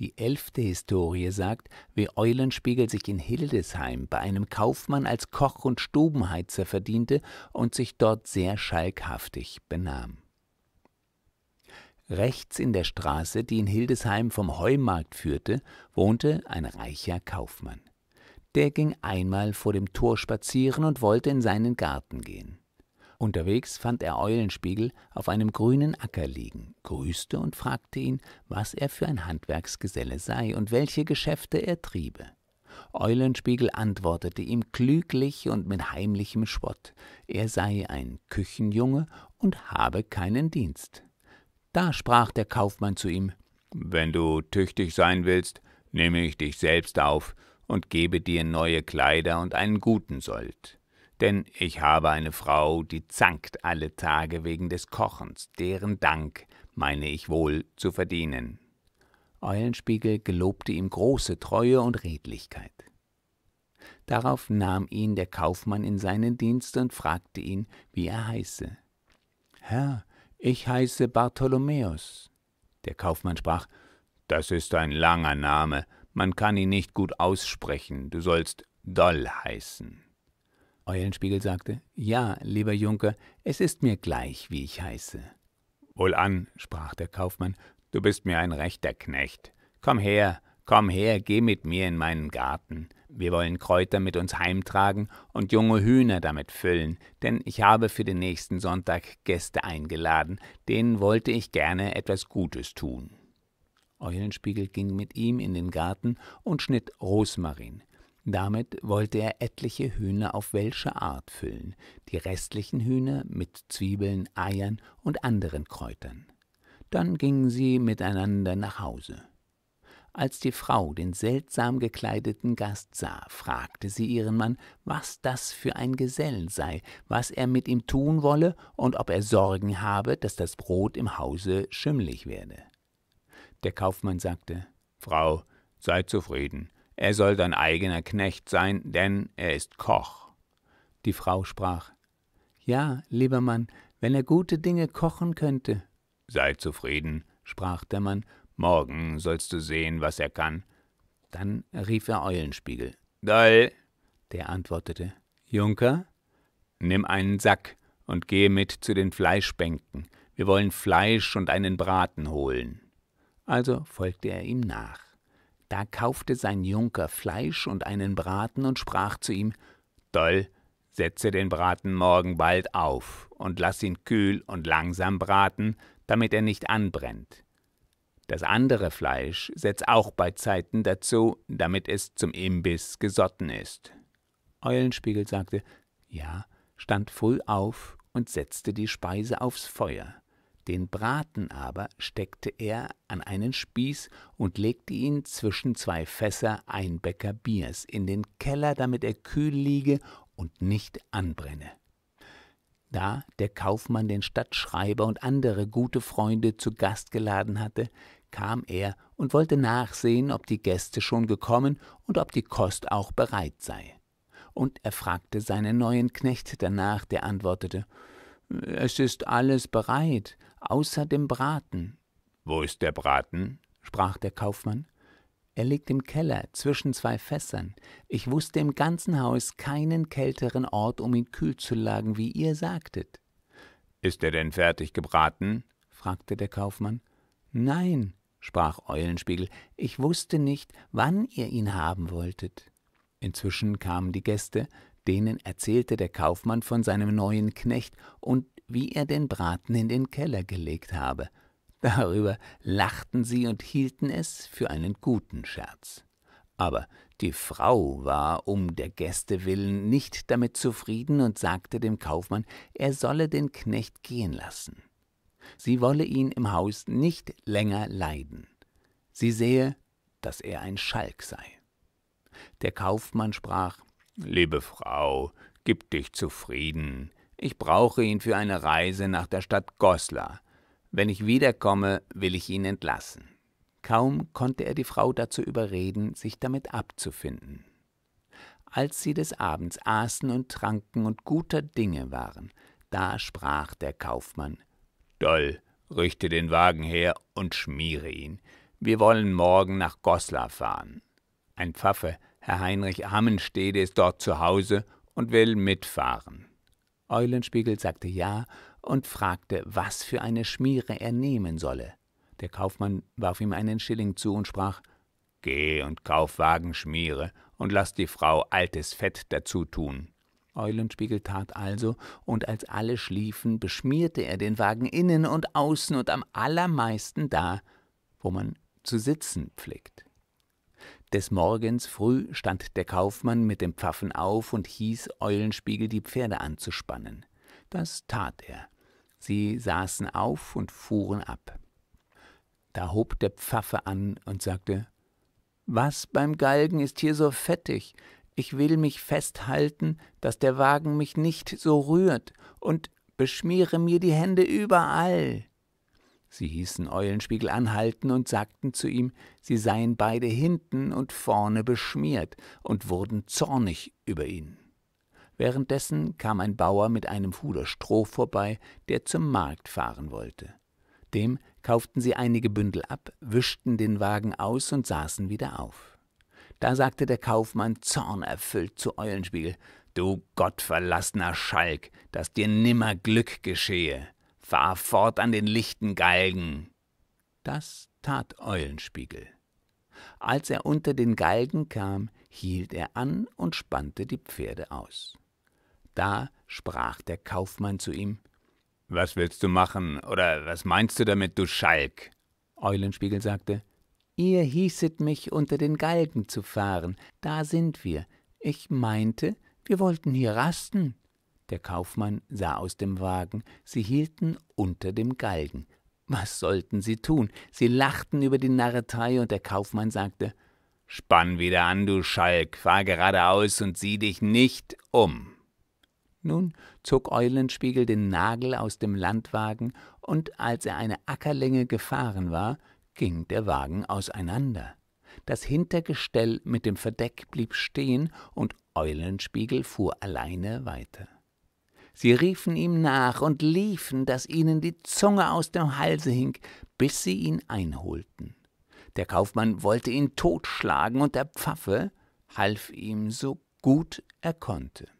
Die elfte Historie sagt, wie Eulenspiegel sich in Hildesheim bei einem Kaufmann als Koch und Stubenheizer verdiente und sich dort sehr schalkhaftig benahm. Rechts in der Straße, die in Hildesheim vom Heumarkt führte, wohnte ein reicher Kaufmann. Der ging einmal vor dem Tor spazieren und wollte in seinen Garten gehen. Unterwegs fand er Eulenspiegel auf einem grünen Acker liegen, grüßte und fragte ihn, was er für ein Handwerksgeselle sei und welche Geschäfte er triebe. Eulenspiegel antwortete ihm klüglich und mit heimlichem Spott, er sei ein Küchenjunge und habe keinen Dienst. Da sprach der Kaufmann zu ihm Wenn du tüchtig sein willst, nehme ich dich selbst auf und gebe dir neue Kleider und einen guten Sold denn ich habe eine Frau, die zankt alle Tage wegen des Kochens, deren Dank meine ich wohl zu verdienen. Eulenspiegel gelobte ihm große Treue und Redlichkeit. Darauf nahm ihn der Kaufmann in seinen Dienst und fragte ihn, wie er heiße. Herr, ich heiße Bartholomäus. Der Kaufmann sprach, Das ist ein langer Name, man kann ihn nicht gut aussprechen, du sollst Doll heißen. Eulenspiegel sagte, Ja, lieber Junker, es ist mir gleich, wie ich heiße. Wohlan, sprach der Kaufmann, du bist mir ein rechter Knecht. Komm her, komm her, geh mit mir in meinen Garten. Wir wollen Kräuter mit uns heimtragen und junge Hühner damit füllen, denn ich habe für den nächsten Sonntag Gäste eingeladen, denen wollte ich gerne etwas Gutes tun. Eulenspiegel ging mit ihm in den Garten und schnitt Rosmarin, damit wollte er etliche Hühner auf welsche Art füllen, die restlichen Hühner mit Zwiebeln, Eiern und anderen Kräutern. Dann gingen sie miteinander nach Hause. Als die Frau den seltsam gekleideten Gast sah, fragte sie ihren Mann, was das für ein Gesell sei, was er mit ihm tun wolle und ob er Sorgen habe, dass das Brot im Hause schimmlig werde. Der Kaufmann sagte, Frau, sei zufrieden, er soll dein eigener Knecht sein, denn er ist Koch. Die Frau sprach Ja, lieber Mann, wenn er gute Dinge kochen könnte. Sei zufrieden, sprach der Mann, morgen sollst du sehen, was er kann. Dann rief er Eulenspiegel. Doll! Der antwortete Junker, nimm einen Sack und gehe mit zu den Fleischbänken. Wir wollen Fleisch und einen Braten holen. Also folgte er ihm nach. Da kaufte sein Junker Fleisch und einen Braten und sprach zu ihm, Doll, setze den Braten morgen bald auf und lass ihn kühl und langsam braten, damit er nicht anbrennt. Das andere Fleisch setz auch bei Zeiten dazu, damit es zum Imbiss gesotten ist. Eulenspiegel sagte, ja, stand früh auf und setzte die Speise aufs Feuer. Den Braten aber steckte er an einen Spieß und legte ihn zwischen zwei Fässer Einbecker Biers in den Keller, damit er kühl liege und nicht anbrenne. Da der Kaufmann den Stadtschreiber und andere gute Freunde zu Gast geladen hatte, kam er und wollte nachsehen, ob die Gäste schon gekommen und ob die Kost auch bereit sei. Und er fragte seinen neuen Knecht danach, der antwortete Es ist alles bereit, außer dem Braten. Wo ist der Braten? sprach der Kaufmann. Er liegt im Keller zwischen zwei Fässern. Ich wusste im ganzen Haus keinen kälteren Ort, um ihn kühl zu lagen, wie ihr sagtet. Ist er denn fertig gebraten? fragte der Kaufmann. Nein, sprach Eulenspiegel, ich wusste nicht, wann ihr ihn haben wolltet. Inzwischen kamen die Gäste, denen erzählte der Kaufmann von seinem neuen Knecht, und wie er den Braten in den Keller gelegt habe. Darüber lachten sie und hielten es für einen guten Scherz. Aber die Frau war um der Gäste willen nicht damit zufrieden und sagte dem Kaufmann, er solle den Knecht gehen lassen. Sie wolle ihn im Haus nicht länger leiden. Sie sehe, dass er ein Schalk sei. Der Kaufmann sprach Liebe Frau, gib dich zufrieden, ich brauche ihn für eine Reise nach der Stadt Goslar. Wenn ich wiederkomme, will ich ihn entlassen. Kaum konnte er die Frau dazu überreden, sich damit abzufinden. Als sie des Abends aßen und tranken und guter Dinge waren, da sprach der Kaufmann Doll, richte den Wagen her und schmiere ihn. Wir wollen morgen nach Goslar fahren. Ein Pfaffe, Herr Heinrich Ammenstede, ist dort zu Hause und will mitfahren. Eulenspiegel sagte ja und fragte, was für eine Schmiere er nehmen solle. Der Kaufmann warf ihm einen Schilling zu und sprach Geh und kauf Wagenschmiere und lass die Frau altes Fett dazu tun. Eulenspiegel tat also, und als alle schliefen, beschmierte er den Wagen innen und außen und am allermeisten da, wo man zu sitzen pflegt. Des Morgens früh stand der Kaufmann mit dem Pfaffen auf und hieß Eulenspiegel, die Pferde anzuspannen. Das tat er. Sie saßen auf und fuhren ab. Da hob der Pfaffe an und sagte Was beim Galgen ist hier so fettig? Ich will mich festhalten, dass der Wagen mich nicht so rührt, und beschmiere mir die Hände überall. Sie hießen Eulenspiegel anhalten und sagten zu ihm, sie seien beide hinten und vorne beschmiert und wurden zornig über ihn. Währenddessen kam ein Bauer mit einem Fuder Stroh vorbei, der zum Markt fahren wollte. Dem kauften sie einige Bündel ab, wischten den Wagen aus und saßen wieder auf. Da sagte der Kaufmann zornerfüllt zu Eulenspiegel, Du gottverlassener Schalk, dass dir nimmer Glück geschehe fahr fort an den lichten Galgen. Das tat Eulenspiegel. Als er unter den Galgen kam, hielt er an und spannte die Pferde aus. Da sprach der Kaufmann zu ihm Was willst du machen, oder was meinst du damit, du Schalk? Eulenspiegel sagte Ihr hießet mich, unter den Galgen zu fahren, da sind wir. Ich meinte, wir wollten hier rasten. Der Kaufmann sah aus dem Wagen, sie hielten unter dem Galgen. Was sollten sie tun? Sie lachten über die Narretei, und der Kaufmann sagte Spann wieder an, du Schalk, fahr geradeaus und sieh dich nicht um. Nun zog Eulenspiegel den Nagel aus dem Landwagen, und als er eine Ackerlänge gefahren war, ging der Wagen auseinander. Das Hintergestell mit dem Verdeck blieb stehen, und Eulenspiegel fuhr alleine weiter. Sie riefen ihm nach und liefen, daß ihnen die Zunge aus dem Halse hing, bis sie ihn einholten. Der Kaufmann wollte ihn totschlagen, und der Pfaffe half ihm so gut er konnte.